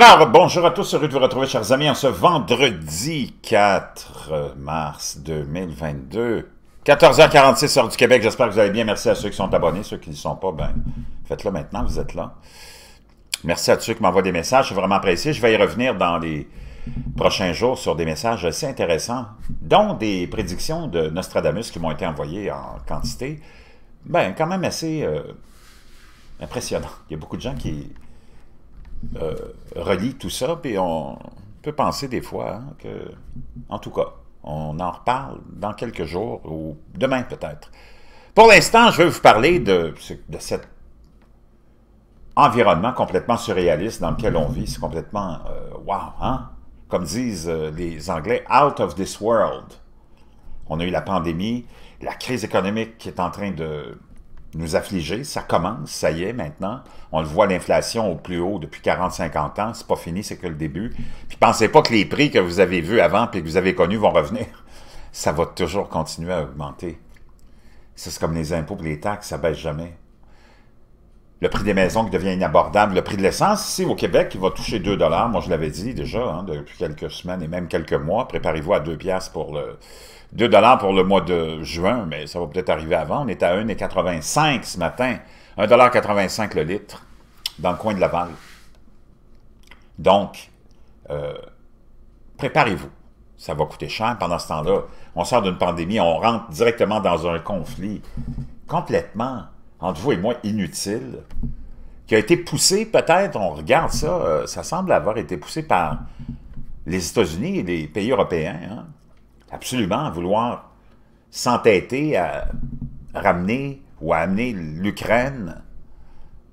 Alors, bonjour à tous, heureux de vous retrouver, chers amis, en ce vendredi 4 mars 2022, 14h46, heure du Québec. J'espère que vous allez bien. Merci à ceux qui sont abonnés. Ceux qui ne sont pas, ben, faites-le maintenant, vous êtes là. Merci à ceux qui m'envoient des messages, c'est vraiment apprécié. Je vais y revenir dans les prochains jours sur des messages assez intéressants, dont des prédictions de Nostradamus qui m'ont été envoyées en quantité. Ben, quand même assez euh, impressionnant. Il y a beaucoup de gens qui euh, relie tout ça, puis on peut penser des fois hein, que, en tout cas, on en reparle dans quelques jours ou demain peut-être. Pour l'instant, je veux vous parler de, cet environnement complètement surréaliste dans lequel on vit. C'est complètement euh, wow, hein? Comme disent euh, les Anglais, out of this world. On a eu la pandémie, la crise économique qui est en train de nous affliger. Ça commence, ça y est maintenant. On le voit, l'inflation au plus haut depuis 40-50 ans. C'est pas fini, c'est que le début. Puis pensez pas que les prix que vous avez vus avant et que vous avez connus vont revenir. Ça va toujours continuer à augmenter. C'est comme les impôts et les taxes, ça baisse jamais le prix des maisons qui devient inabordable, le prix de l'essence ici au Québec qui va toucher 2 moi je l'avais dit déjà hein, depuis quelques semaines et même quelques mois, préparez-vous à 2 pour le pour le mois de juin, mais ça va peut-être arriver avant, on est à 1,85 ce matin, 1,85 le litre dans le coin de Laval. Donc euh, préparez-vous. Ça va coûter cher pendant ce temps-là. On sort d'une pandémie, on rentre directement dans un conflit complètement entre vous et moi, inutile, qui a été poussé, peut-être, on regarde ça, euh, ça semble avoir été poussé par les États-Unis et les pays européens, hein, absolument à vouloir s'entêter à ramener ou à amener l'Ukraine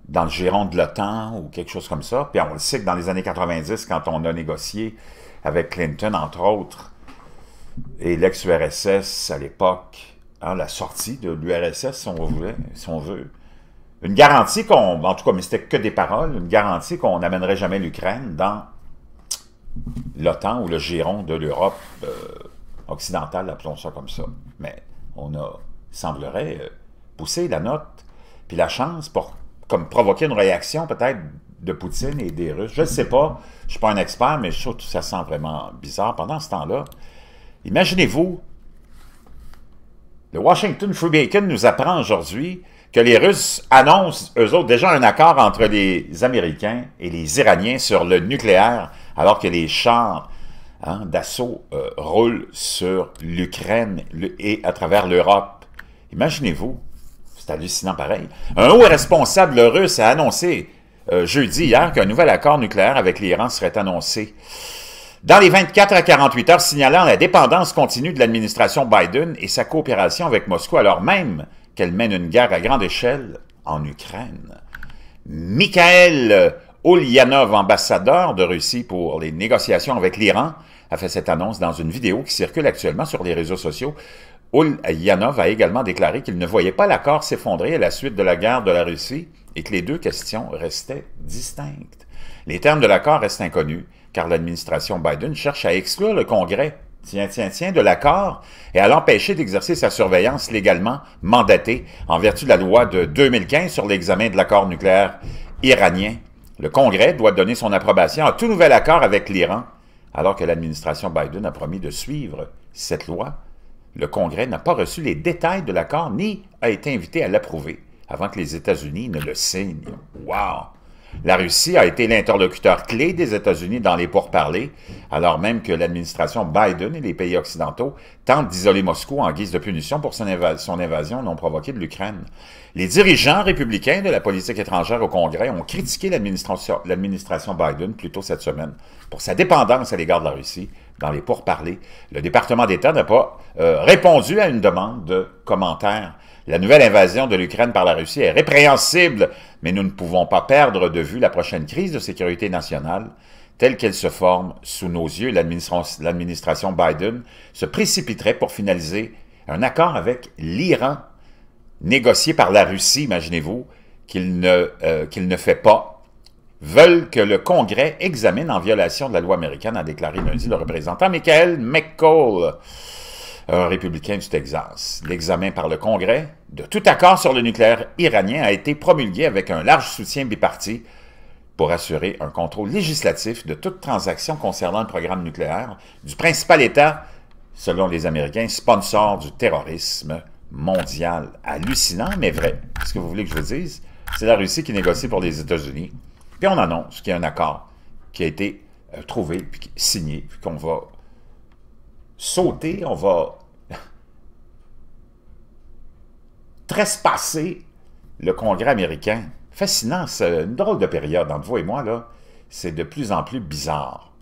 dans le giron de l'OTAN ou quelque chose comme ça. Puis on le sait que dans les années 90, quand on a négocié avec Clinton, entre autres, et l'ex-URSS à l'époque, Hein, la sortie de l'URSS, si on voulait, veut. Une garantie qu'on, en tout cas, mais c'était que des paroles, une garantie qu'on n'amènerait jamais l'Ukraine dans l'OTAN ou le giron de l'Europe euh, occidentale, appelons ça comme ça. Mais on a, semblerait, euh, poussé la note, puis la chance pour comme provoquer une réaction peut-être de Poutine et des Russes. Je ne sais pas, je ne suis pas un expert, mais je ça sent vraiment bizarre. Pendant ce temps-là, imaginez-vous le Washington Free nous apprend aujourd'hui que les Russes annoncent, eux autres, déjà un accord entre les Américains et les Iraniens sur le nucléaire, alors que les chars hein, d'assaut euh, roulent sur l'Ukraine et à travers l'Europe. Imaginez-vous, c'est hallucinant pareil. Un haut responsable russe a annoncé euh, jeudi hier qu'un nouvel accord nucléaire avec l'Iran serait annoncé dans les 24 à 48 heures signalant la dépendance continue de l'administration Biden et sa coopération avec Moscou alors même qu'elle mène une guerre à grande échelle en Ukraine. Mikhail Ulyanov, ambassadeur de Russie pour les négociations avec l'Iran, a fait cette annonce dans une vidéo qui circule actuellement sur les réseaux sociaux. Ulyanov a également déclaré qu'il ne voyait pas l'accord s'effondrer à la suite de la guerre de la Russie et que les deux questions restaient distinctes. Les termes de l'accord restent inconnus car l'administration Biden cherche à exclure le Congrès, de l'accord et à l'empêcher d'exercer sa surveillance légalement mandatée en vertu de la loi de 2015 sur l'examen de l'accord nucléaire iranien. Le Congrès doit donner son approbation à tout nouvel accord avec l'Iran, alors que l'administration Biden a promis de suivre cette loi. Le Congrès n'a pas reçu les détails de l'accord ni a été invité à l'approuver avant que les États-Unis ne le signent. Wow! La Russie a été l'interlocuteur clé des États-Unis dans les pourparlers, alors même que l'administration Biden et les pays occidentaux tentent d'isoler Moscou en guise de punition pour son, invasion non provoquée de l'Ukraine. Les dirigeants républicains de la politique étrangère au Congrès ont critiqué l'administration Biden plus tôt cette semaine pour sa dépendance à l'égard de la Russie dans les pourparlers. Le département d'État n'a pas euh, répondu à une demande de commentaires. La nouvelle invasion de l'Ukraine par la Russie est répréhensible, mais nous ne pouvons pas perdre de vue la prochaine crise de sécurité nationale telle qu'elle se forme sous nos yeux. L'administration Biden se précipiterait pour finaliser un accord avec l'Iran négocié par la Russie, imaginez-vous, qu'il ne, euh, ne fait pas veulent que le Congrès examine en violation de la loi américaine, a déclaré lundi le représentant Michael McCall, un républicain du Texas. L'examen par le Congrès de tout accord sur le nucléaire iranien a été promulgué avec un large soutien biparti pour assurer un contrôle législatif de toute transaction concernant le programme nucléaire du principal État, selon les Américains, sponsor du terrorisme mondial. Hallucinant, mais vrai. ce que vous voulez que je vous dise? C'est la Russie qui négocie pour les États-Unis. Puis on annonce qu'il y a un accord qui a été euh, trouvé, puis signé, puis qu'on va sauter, on va trespasser le Congrès américain. Fascinant, c'est une drôle de période entre vous et moi, là. C'est de plus en plus bizarre.